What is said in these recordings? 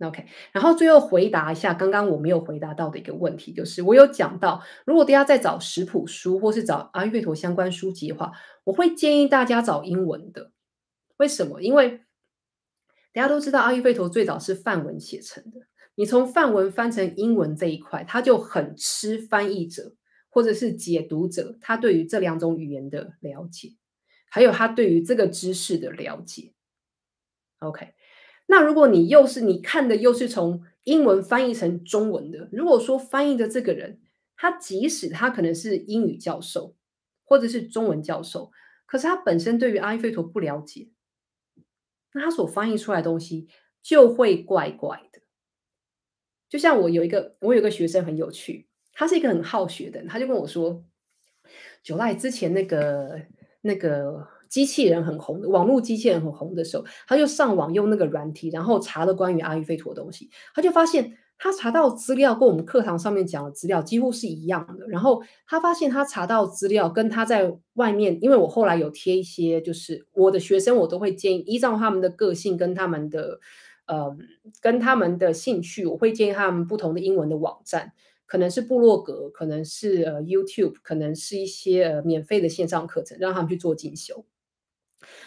OK，然后最后回答一下刚刚我没有回答到的一个问题，就是我有讲到，如果大家在找食谱书或是找阿育吠陀相关书籍的话，我会建议大家找英文的。为什么？因为大家都知道阿育吠陀最早是梵文写成的，你从梵文翻成英文这一块，它就很吃翻译者或者是解读者，他对于这两种语言的了解，还有他对于这个知识的了解。OK。那如果你又是你看的又是从英文翻译成中文的，如果说翻译的这个人，他即使他可能是英语教授或者是中文教授，可是他本身对于阿育吠陀不了解，那他所翻译出来的东西就会怪怪的。就像我有一个我有个学生很有趣，他是一个很好学的他就跟我说，九赖之前那个那个。机器人很红，网络机器人很红的时候，他就上网用那个软体，然后查了关于阿育吠陀东西，他就发现他查到资料跟我们课堂上面讲的资料几乎是一样的。然后他发现他查到资料跟他在外面，因为我后来有贴一些，就是我的学生我都会建议依照他们的个性跟他们的嗯跟他们的兴趣，我会建议他们不同的英文的网站，可能是部落格，可能是呃 YouTube，可能是一些呃免费的线上课程，让他们去做进修。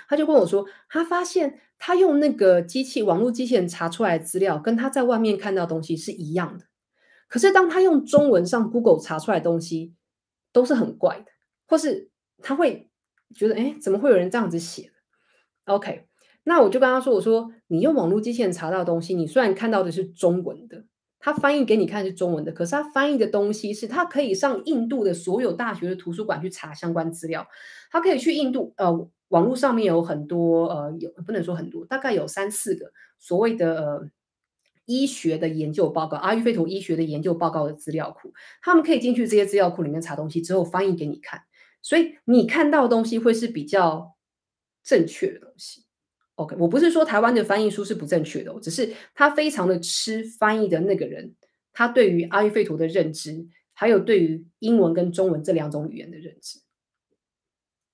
他就跟我说：“他发现他用那个机器网络机器人查出来的资料，跟他在外面看到东西是一样的。可是当他用中文上 Google 查出来东西，都是很怪的，或是他会觉得，哎，怎么会有人这样子写？OK，那我就跟他说：我说你用网络机器人查到的东西，你虽然看到的是中文的，他翻译给你看是中文的，可是他翻译的东西是他可以上印度的所有大学的图书馆去查相关资料，他可以去印度，呃。”网络上面有很多，呃，有不能说很多，大概有三四个所谓的呃医学的研究报告，阿育吠陀医学的研究报告的资料库，他们可以进去这些资料库里面查东西，之后翻译给你看，所以你看到的东西会是比较正确的东西。OK，我不是说台湾的翻译书是不正确的，我只是他非常的吃翻译的那个人，他对于阿育吠陀的认知，还有对于英文跟中文这两种语言的认知。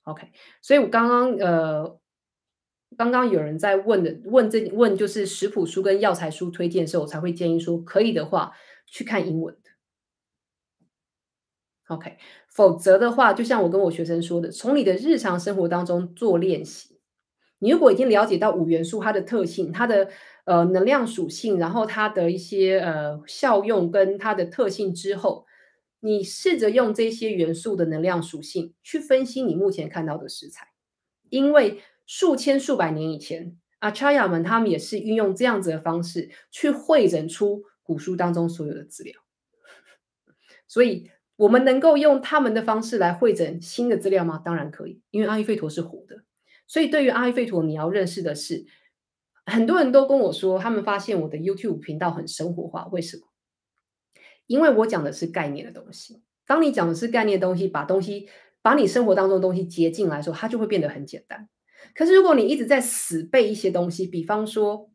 OK，所以我刚刚呃，刚刚有人在问的问这问就是食谱书跟药材书推荐的时候，我才会建议说可以的话去看英文的。OK，否则的话，就像我跟我学生说的，从你的日常生活当中做练习。你如果已经了解到五元素它的特性、它的呃能量属性，然后它的一些呃效用跟它的特性之后。你试着用这些元素的能量属性去分析你目前看到的食材，因为数千数百年以前，阿查亚们他们也是运用这样子的方式去汇整出古书当中所有的资料，所以我们能够用他们的方式来汇整新的资料吗？当然可以，因为阿育吠陀是活的。所以对于阿育吠陀，你要认识的是，很多人都跟我说，他们发现我的 YouTube 频道很生活化，为什么？因为我讲的是概念的东西，当你讲的是概念东西，把东西把你生活当中的东西接进来的时候，它就会变得很简单。可是如果你一直在死背一些东西，比方说，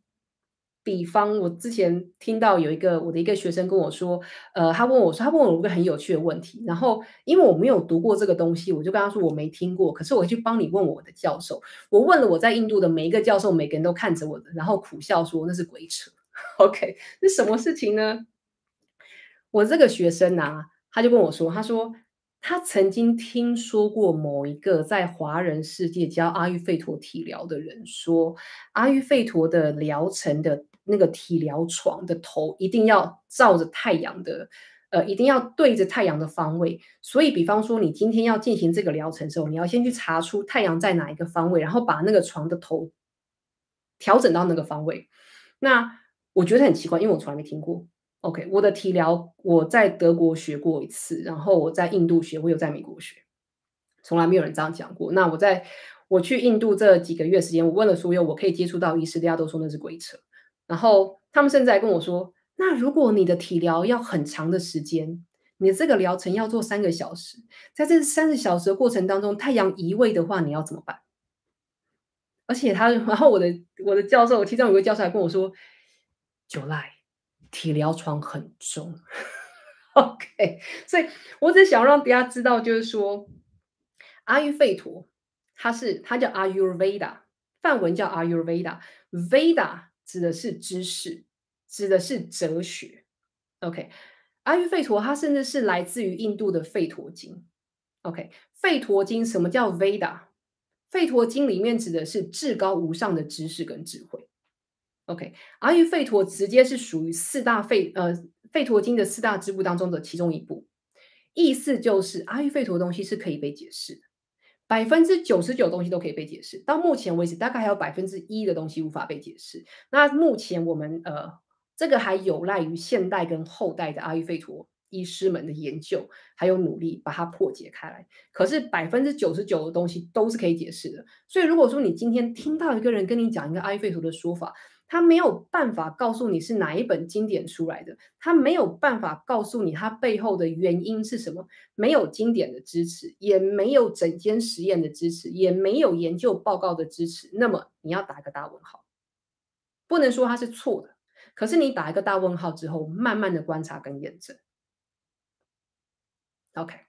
比方我之前听到有一个我的一个学生跟我说，呃，他问我说，他问我一个很有趣的问题，然后因为我没有读过这个东西，我就跟他说我没听过，可是我去帮你问我的教授，我问了我在印度的每一个教授，每个人都看着我的，然后苦笑说那是鬼扯。OK，那什么事情呢？我这个学生啊，他就跟我说：“他说他曾经听说过某一个在华人世界教阿育吠陀体疗的人说，阿育吠陀的疗程的那个体疗床的头一定要照着太阳的，呃，一定要对着太阳的方位。所以，比方说，你今天要进行这个疗程的时候，你要先去查出太阳在哪一个方位，然后把那个床的头调整到那个方位。那我觉得很奇怪，因为我从来没听过。” OK，我的体疗我在德国学过一次，然后我在印度学，我有在美国学，从来没有人这样讲过。那我在我去印度这几个月时间，我问了所有我可以接触到医师，大家都说那是鬼扯。然后他们甚至还跟我说，那如果你的体疗要很长的时间，你这个疗程要做三个小时，在这三十小时的过程当中，太阳移位的话，你要怎么办？而且他，然后我的我的教授，其中有个教授还跟我说，July。体疗床很重，OK，所以我只想让大家知道，就是说，阿育吠陀，它是它叫阿育维达，梵文叫阿育维达，Veda 指的是知识，指的是哲学，OK，阿育吠陀它甚至是来自于印度的吠陀经，OK，吠陀经什么叫 Veda？吠陀经里面指的是至高无上的知识跟智慧。OK，阿育吠陀直接是属于四大吠呃吠陀经的四大支部当中的其中一部，意思就是阿育吠陀的东西是可以被解释，百分之九十九东西都可以被解释。到目前为止，大概还有百分之一的东西无法被解释。那目前我们呃这个还有赖于现代跟后代的阿育吠陀医师们的研究还有努力把它破解开来。可是百分之九十九的东西都是可以解释的。所以如果说你今天听到一个人跟你讲一个阿育吠陀的说法，他没有办法告诉你是哪一本经典出来的，他没有办法告诉你他背后的原因是什么，没有经典的支持，也没有整间实验的支持，也没有研究报告的支持。那么你要打一个大问号，不能说它是错的，可是你打一个大问号之后，慢慢的观察跟验证。OK。